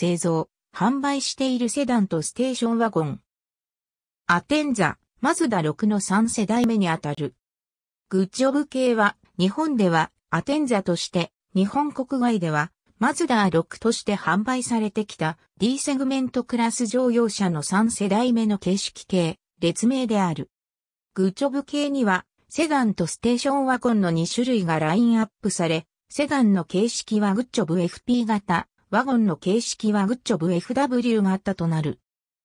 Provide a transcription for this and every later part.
製造、販売しているセダンとステーションワゴン。アテンザ、マズダ6の3世代目にあたる。グッジョブ系は、日本ではアテンザとして、日本国外では、マズダ6として販売されてきた D セグメントクラス乗用車の3世代目の形式系、列名である。グッジョブ系には、セダンとステーションワゴンの2種類がラインアップされ、セダンの形式はグッジョブ FP 型、ワゴンの形式はグッチョブ FW 型となる。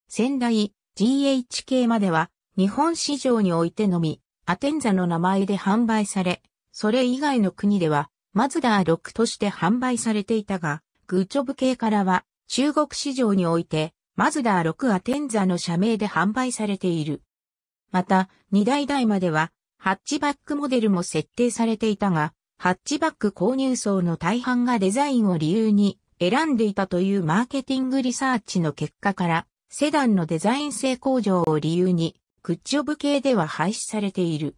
仙台 GHK までは日本市場においてのみ、アテンザの名前で販売され、それ以外の国では、マズダー6として販売されていたが、グッチョブ系からは、中国市場において、マズダー6アテンザの社名で販売されている。また、2台台までは、ハッチバックモデルも設定されていたが、ハッチバック購入層の大半がデザインを理由に、選んでいたというマーケティングリサーチの結果から、セダンのデザイン性向上を理由に、グッジョブ系では廃止されている。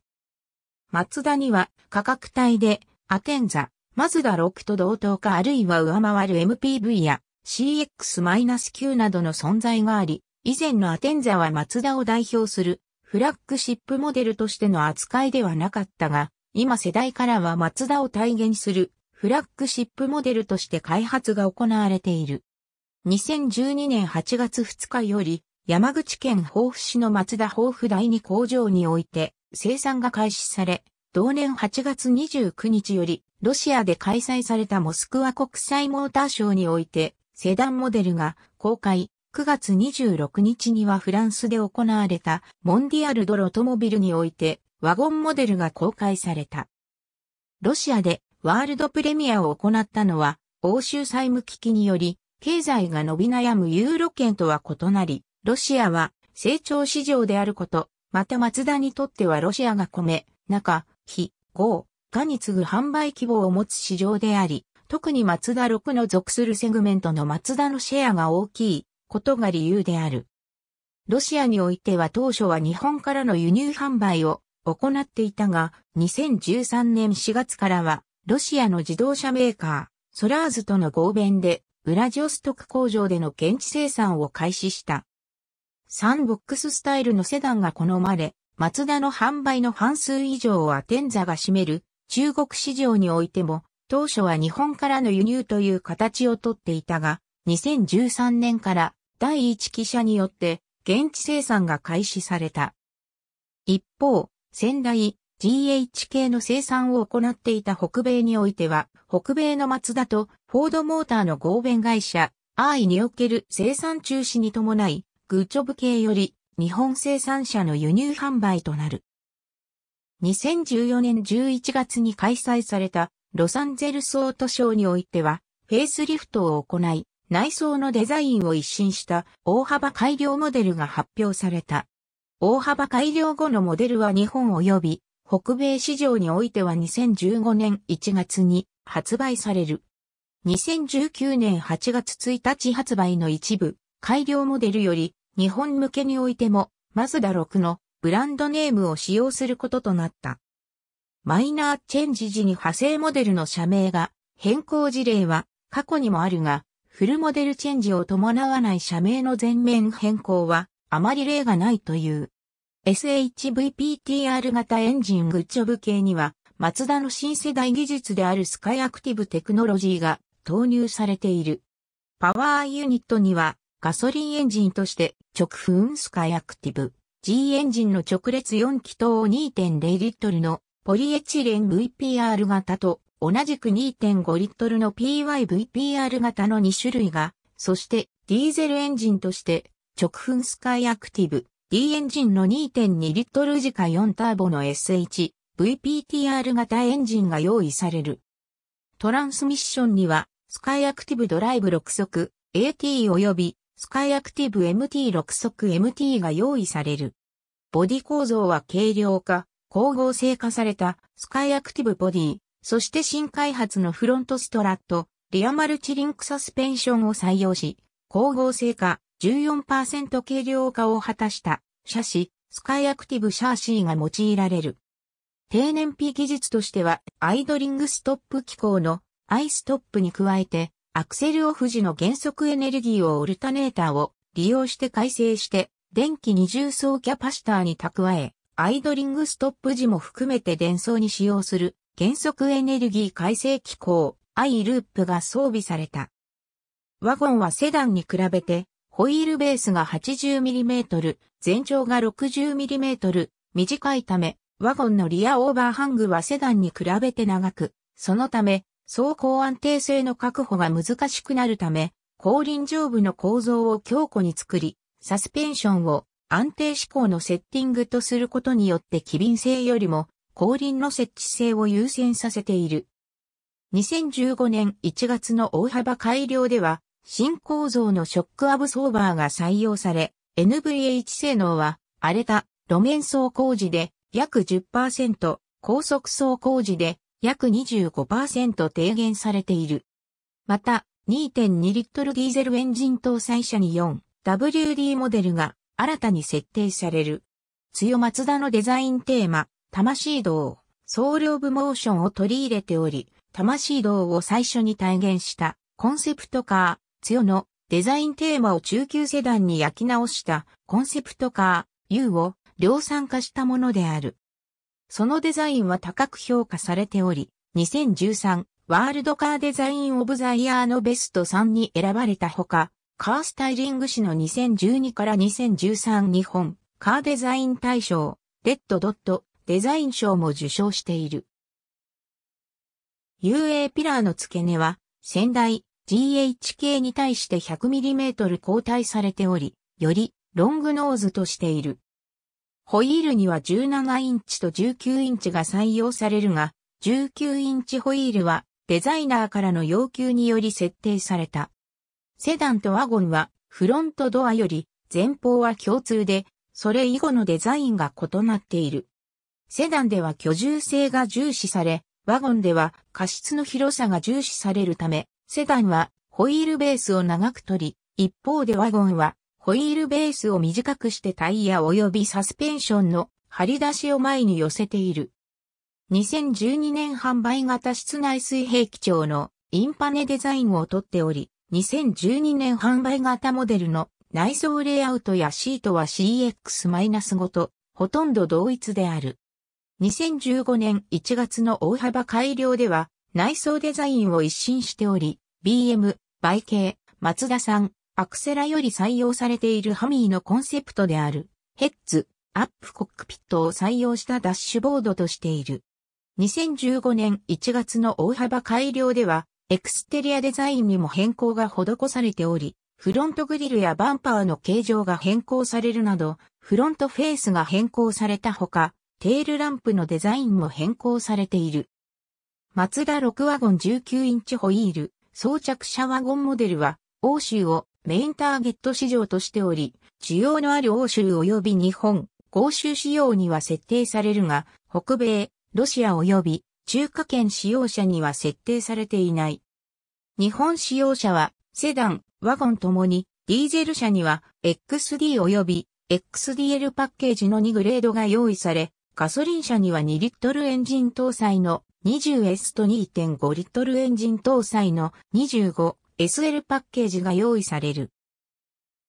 マツダには価格帯で、アテンザ、マズダ6と同等かあるいは上回る MPV や CX-9 などの存在があり、以前のアテンザはマツダを代表するフラッグシップモデルとしての扱いではなかったが、今世代からはマツダを体現するフラッグシップモデルとして開発が行われている。2012年8月2日より、山口県防府市の松田防府第二工場において生産が開始され、同年8月29日より、ロシアで開催されたモスクワ国際モーターショーにおいて、セダンモデルが公開、9月26日にはフランスで行われたモンディアルドロトモビルにおいて、ワゴンモデルが公開された。ロシアでワールドプレミアを行ったのは、欧州債務危機により、経済が伸び悩むユーロ圏とは異なり、ロシアは成長市場であること、また松田にとってはロシアが米、中、非、豪、がに次ぐ販売規模を持つ市場であり、特に松田6の属するセグメントの松田のシェアが大きいことが理由である。ロシアにおいては当初は日本からの輸入販売を行っていたが、2013年4月からはロシアの自動車メーカー、ソラーズとの合弁で、ウラジオストク工場での現地生産を開始した。サンボックススタイルのセダンが好まれ、マツダの販売の半数以上はテンザが占める中国市場においても、当初は日本からの輸入という形をとっていたが、2013年から第一記者によって現地生産が開始された。一方、仙台、GHK の生産を行っていた北米においては、北米のマツダとフォードモーターの合弁会社、I における生産中止に伴い、グチョブ系より日本生産者の輸入販売となる。2014年11月に開催されたロサンゼルスオートショーにおいては、フェイスリフトを行い、内装のデザインを一新した大幅改良モデルが発表された。大幅改良後のモデルは日本及び北米市場においては2015年1月に発売される。2019年8月1日発売の一部、改良モデルより日本向けにおいても、マズダ6のブランドネームを使用することとなった。マイナーチェンジ時に派生モデルの社名が変更事例は過去にもあるが、フルモデルチェンジを伴わない社名の全面変更はあまり例がないという。SHVPTR 型エンジングッジョブ系には、マツダの新世代技術であるスカイアクティブテクノロジーが投入されている。パワーユニットには、ガソリンエンジンとして直噴スカイアクティブ G エンジンの直列4気筒2.0リットルのポリエチレン VPR 型と同じく2.5リットルの PYVPR 型の2種類が、そしてディーゼルエンジンとして直噴スカイアクティブ D エンジンの2.2リットル時価4ターボの SH、VPTR 型エンジンが用意される。トランスミッションには、スカイアクティブドライブ6速 AT 及びスカイアクティブ MT6 速 MT が用意される。ボディ構造は軽量化、光合成化されたスカイアクティブボディ、そして新開発のフロントストラット、リアマルチリンクサスペンションを採用し、光合成化、14%軽量化を果たした車種、スカイアクティブシャーシーが用いられる。低燃費技術としては、アイドリングストップ機構のアイストップに加えて、アクセルオフ時の減速エネルギーをオルタネーターを利用して改正して、電気二重層キャパシターに蓄え、アイドリングストップ時も含めて電装に使用する減速エネルギー改正機構、アイループが装備された。ワゴンはセダンに比べてホイールベースが 80mm、全長が 60mm、短いため、ワゴンのリアオーバーハングはセダンに比べて長く、そのため、走行安定性の確保が難しくなるため、後輪上部の構造を強固に作り、サスペンションを安定志向のセッティングとすることによって機敏性よりも後輪の設置性を優先させている。2015年1月の大幅改良では、新構造のショックアブソーバーが採用され、NVH 性能は荒れた路面走行時で約10%、高速走行時で約25%低減されている。また、2.2リットルディーゼルエンジン搭載車に 4WD モデルが新たに設定される。強松田のデザインテーマ、魂道、ソウルオブモーションを取り入れており、魂道を最初に体現したコンセプトカー。強のデザインテーマを中級セダンに焼き直したコンセプトカー U を量産化したものである。そのデザインは高く評価されており、2013ワールドカーデザインオブザイヤーのベスト3に選ばれたほか、カースタイリング誌の2012から2013日本カーデザイン大賞、レッドドットデザイン賞も受賞している。UA ピラーの付け根は、仙台、GHK に対して 100mm 交代されており、よりロングノーズとしている。ホイールには17インチと19インチが採用されるが、19インチホイールはデザイナーからの要求により設定された。セダンとワゴンはフロントドアより前方は共通で、それ以後のデザインが異なっている。セダンでは居住性が重視され、ワゴンでは過失の広さが重視されるため、セダンはホイールベースを長く取り、一方でワゴンはホイールベースを短くしてタイヤ及びサスペンションの張り出しを前に寄せている。2012年販売型室内水平基調のインパネデザインを取っており、2012年販売型モデルの内装レイアウトやシートは CX-5 とほとんど同一である。2015年1月の大幅改良では内装デザインを一新しており、BM、バイケー、マツダさん、アクセラより採用されているハミーのコンセプトである、ヘッズ、アップコックピットを採用したダッシュボードとしている。2015年1月の大幅改良では、エクステリアデザインにも変更が施されており、フロントグリルやバンパーの形状が変更されるなど、フロントフェースが変更されたほか、テールランプのデザインも変更されている。マツダ6ワゴン19インチホイール、装着車ワゴンモデルは、欧州をメインターゲット市場としており、需要のある欧州及び日本、欧州仕様には設定されるが、北米、ロシア及び中華圏使用者には設定されていない。日本使用者は、セダン、ワゴンともに、ディーゼル車には XD 及び XDL パッケージの2グレードが用意され、ガソリン車には2リットルエンジン搭載の 20S と2.5リットルエンジン搭載の 25SL パッケージが用意される。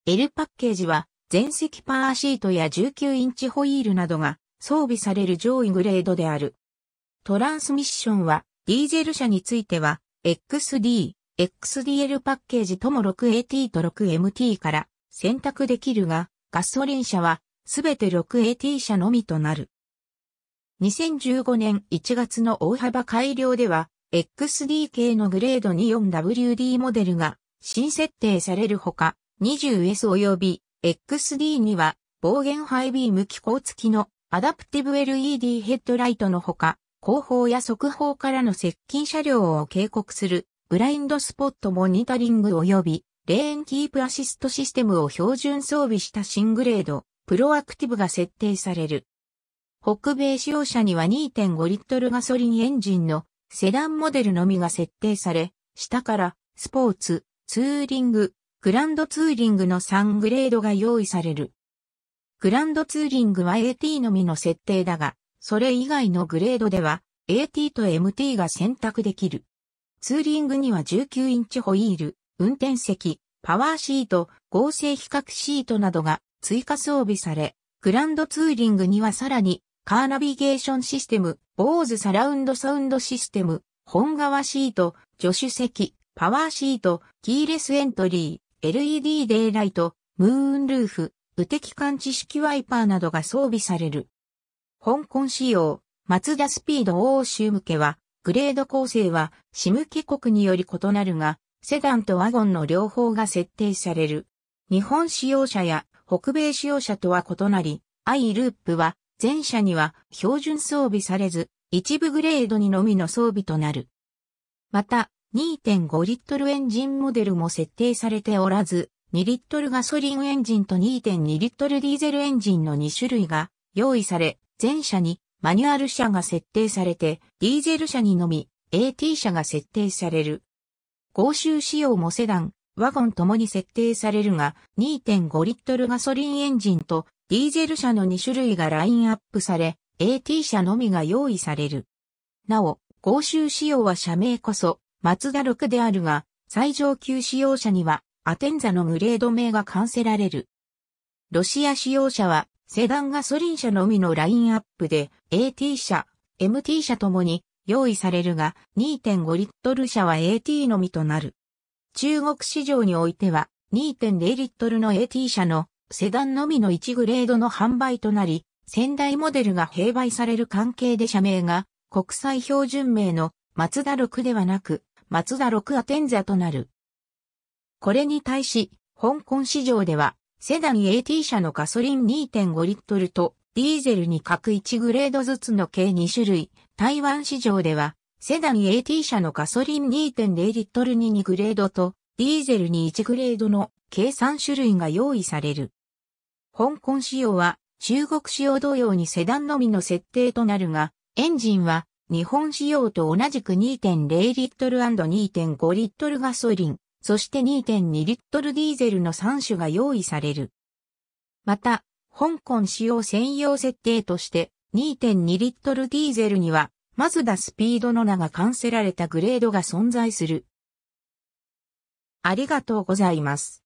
L パッケージは全席パワーシートや19インチホイールなどが装備される上位グレードである。トランスミッションはディーゼル車については XD、XDL パッケージとも 6AT と 6MT から選択できるが、ガソリン車はすべて 6AT 車のみとなる。2015年1月の大幅改良では、XD 系のグレード 24WD モデルが新設定されるほか、20S 及び XD には防言ハイビーム機構付きのアダプティブ LED ヘッドライトのほか、後方や側方からの接近車両を警告するブラインドスポットモニタリング及びレーンキープアシストシステムを標準装備した新グレード、プロアクティブが設定される。北米使用車には2.5リットルガソリンエンジンのセダンモデルのみが設定され、下からスポーツ、ツーリング、グランドツーリングの3グレードが用意される。グランドツーリングは AT のみの設定だが、それ以外のグレードでは AT と MT が選択できる。ツーリングには19インチホイール、運転席、パワーシート、合成比較シートなどが追加装備され、グランドツーリングにはさらにカーナビゲーションシステム、ボーズサラウンドサウンドシステム、本革シート、助手席、パワーシート、キーレスエントリー、LED デイライト、ムーンルーフ、雨滴感知式ワイパーなどが装備される。香港仕様、マツダスピード欧州向けは、グレード構成は、シムけ国により異なるが、セダンとワゴンの両方が設定される。日本使用車や北米使用車とは異なり、アイループは前者には標準装備されず、一部グレードにのみの装備となる。また、2.5リットルエンジンモデルも設定されておらず、2リットルガソリンエンジンと2.2リットルディーゼルエンジンの2種類が用意され、前者にマニュアル車が設定されて、ディーゼル車にのみ AT 車が設定される。合衆仕様もセダン、ワゴンともに設定されるが、2.5リットルガソリンエンジンとディーゼル車の2種類がラインアップされ、AT 車のみが用意される。なお、合衆仕様は社名こそ、マツダ6であるが、最上級使用車には、アテンザのグレード名が冠せられる。ロシア使用車は、セダンガソリン車のみのラインアップで、AT 車、MT 車ともに用意されるが、2.5リットル車は AT のみとなる。中国市場においては、2.0リットルの AT 車のセダンのみの1グレードの販売となり、仙台モデルが併売される関係で社名が国際標準名のマツダ6ではなく、マツダ6アテンザとなる。これに対し、香港市場では、セダン AT 車のガソリン2.5リットルと、ディーゼルに各1グレードずつの計2種類、台湾市場では、セダン AT 車のガソリン2.0リットルに2グレードと、ディーゼルに1グレードの計3種類が用意される。香港仕様は中国仕様同様にセダンのみの設定となるが、エンジンは日本仕様と同じく2.0リットル &2.5 リットルガソリン、そして2.2リットルディーゼルの3種が用意される。また、香港仕様専用設定として2.2リットルディーゼルには、マズダスピードの名が冠せられたグレードが存在する。ありがとうございます。